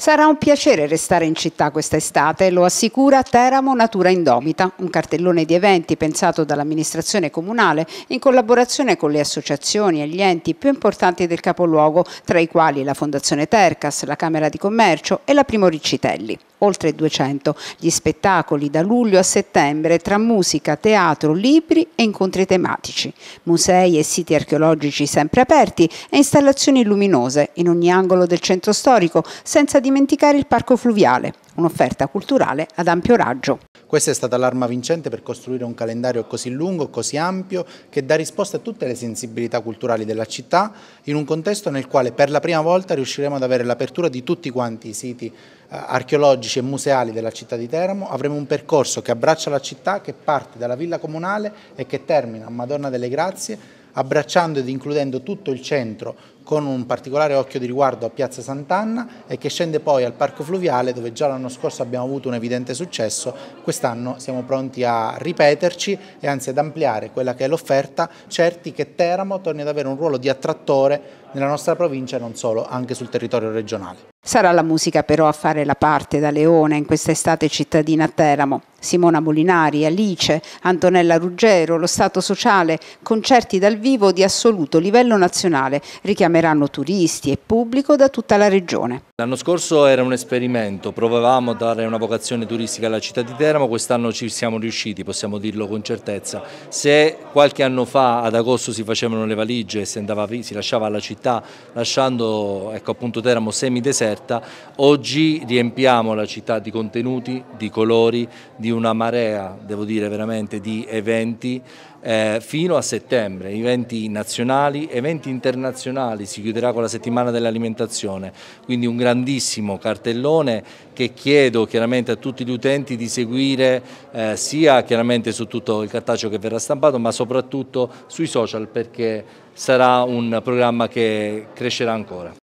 Sarà un piacere restare in città questa estate, lo assicura Teramo Natura Indomita, un cartellone di eventi pensato dall'amministrazione comunale in collaborazione con le associazioni e gli enti più importanti del capoluogo, tra i quali la Fondazione Tercas, la Camera di Commercio e la Primo Riccitelli oltre 200 gli spettacoli da luglio a settembre tra musica, teatro, libri e incontri tematici, musei e siti archeologici sempre aperti e installazioni luminose in ogni angolo del centro storico, senza dimenticare il parco fluviale, un'offerta culturale ad ampio raggio. Questa è stata l'arma vincente per costruire un calendario così lungo, così ampio, che dà risposta a tutte le sensibilità culturali della città, in un contesto nel quale per la prima volta riusciremo ad avere l'apertura di tutti quanti i siti eh, archeologici e museali della città di Teramo, avremo un percorso che abbraccia la città, che parte dalla Villa Comunale e che termina a Madonna delle Grazie, abbracciando ed includendo tutto il centro con un particolare occhio di riguardo a Piazza Sant'Anna e che scende poi al Parco Fluviale dove già l'anno scorso abbiamo avuto un evidente successo, quest'anno siamo pronti a ripeterci e anzi ad ampliare quella che è l'offerta, certi che Teramo torni ad avere un ruolo di attrattore nella nostra provincia e non solo, anche sul territorio regionale. Sarà la musica però a fare la parte da leone in questa estate cittadina a Teramo. Simona Molinari, Alice, Antonella Ruggero, lo Stato Sociale, concerti dal vivo di assoluto livello nazionale, richiameranno turisti e pubblico da tutta la regione. L'anno scorso era un esperimento, provavamo a dare una vocazione turistica alla città di Teramo, quest'anno ci siamo riusciti, possiamo dirlo con certezza. Se qualche anno fa ad agosto si facevano le valigie e si, andava, si lasciava la città lasciando ecco, appunto Teramo semideserta, offerta, oggi riempiamo la città di contenuti, di colori, di una marea, devo dire veramente, di eventi eh, fino a settembre, eventi nazionali, eventi internazionali, si chiuderà con la settimana dell'alimentazione, quindi un grandissimo cartellone che chiedo chiaramente a tutti gli utenti di seguire eh, sia chiaramente su tutto il cartaceo che verrà stampato ma soprattutto sui social perché sarà un programma che crescerà ancora.